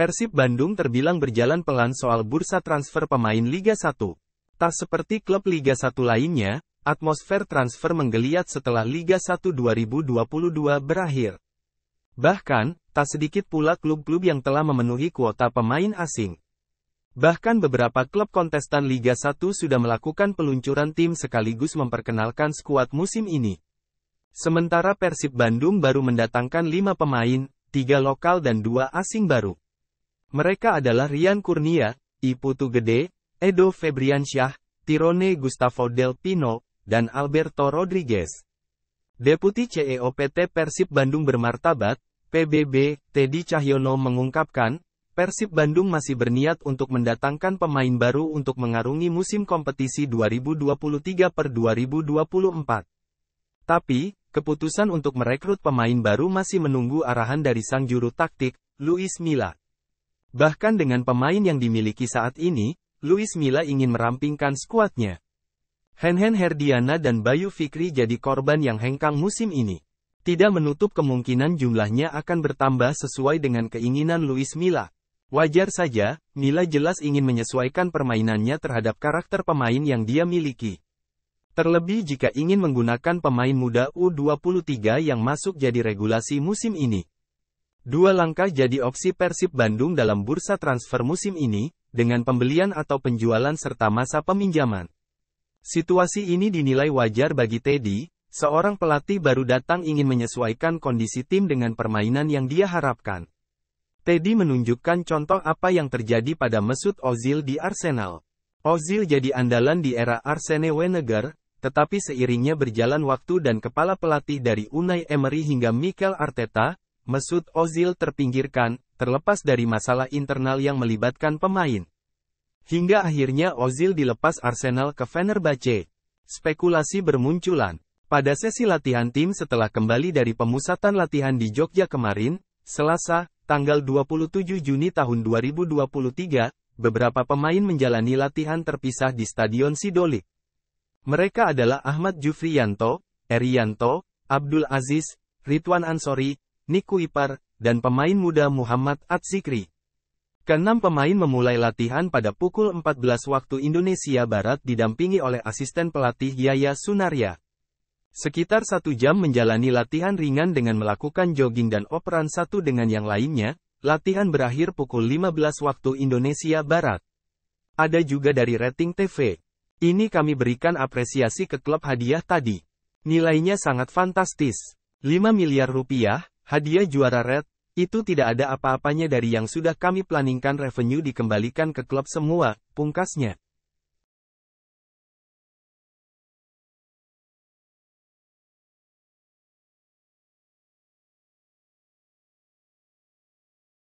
Persib Bandung terbilang berjalan pelan soal bursa transfer pemain Liga 1. Tak seperti klub Liga 1 lainnya, atmosfer transfer menggeliat setelah Liga 1 2022 berakhir. Bahkan, tak sedikit pula klub-klub yang telah memenuhi kuota pemain asing. Bahkan beberapa klub kontestan Liga 1 sudah melakukan peluncuran tim sekaligus memperkenalkan skuad musim ini. Sementara Persib Bandung baru mendatangkan 5 pemain, 3 lokal dan 2 asing baru. Mereka adalah Rian Kurnia, Iputu Gede, Edo Febriansyah, Tirone Gustavo Del Pino, dan Alberto Rodriguez. Deputi CEO PT Persib Bandung Bermartabat, PBB, Teddy Cahyono mengungkapkan, Persib Bandung masih berniat untuk mendatangkan pemain baru untuk mengarungi musim kompetisi 2023 per 2024. Tapi, keputusan untuk merekrut pemain baru masih menunggu arahan dari sang juru taktik, Luis Milak. Bahkan dengan pemain yang dimiliki saat ini, Luis Milla ingin merampingkan skuadnya. Henhen Herdiana dan Bayu Fikri jadi korban yang hengkang musim ini. Tidak menutup kemungkinan jumlahnya akan bertambah sesuai dengan keinginan Luis Milla. Wajar saja, Milla jelas ingin menyesuaikan permainannya terhadap karakter pemain yang dia miliki. Terlebih jika ingin menggunakan pemain muda U23 yang masuk jadi regulasi musim ini. Dua langkah jadi opsi Persib Bandung dalam bursa transfer musim ini, dengan pembelian atau penjualan serta masa peminjaman. Situasi ini dinilai wajar bagi Teddy, seorang pelatih baru datang ingin menyesuaikan kondisi tim dengan permainan yang dia harapkan. Teddy menunjukkan contoh apa yang terjadi pada Mesut Ozil di Arsenal. Ozil jadi andalan di era Arsene Wenger, tetapi seiringnya berjalan waktu dan kepala pelatih dari Unai Emery hingga Mikel Arteta, Mesut Ozil terpinggirkan, terlepas dari masalah internal yang melibatkan pemain. Hingga akhirnya Ozil dilepas Arsenal ke Fenerbahce. Spekulasi bermunculan. Pada sesi latihan tim setelah kembali dari pemusatan latihan di Jogja kemarin, Selasa, tanggal 27 Juni tahun 2023, beberapa pemain menjalani latihan terpisah di Stadion Sidolik. Mereka adalah Ahmad Jufrianto, Erianto, Abdul Aziz, Ridwan Ansori, Niku Ipar, dan pemain muda Muhammad Atsikri. Keenam pemain memulai latihan pada pukul 14 waktu Indonesia Barat didampingi oleh asisten pelatih Yaya Sunarya. Sekitar satu jam menjalani latihan ringan dengan melakukan jogging dan operan satu dengan yang lainnya, latihan berakhir pukul 15 waktu Indonesia Barat. Ada juga dari rating TV. Ini kami berikan apresiasi ke klub hadiah tadi. Nilainya sangat fantastis. 5 miliar rupiah, Hadiah juara Red, itu tidak ada apa-apanya dari yang sudah kami planningkan revenue dikembalikan ke klub semua, pungkasnya.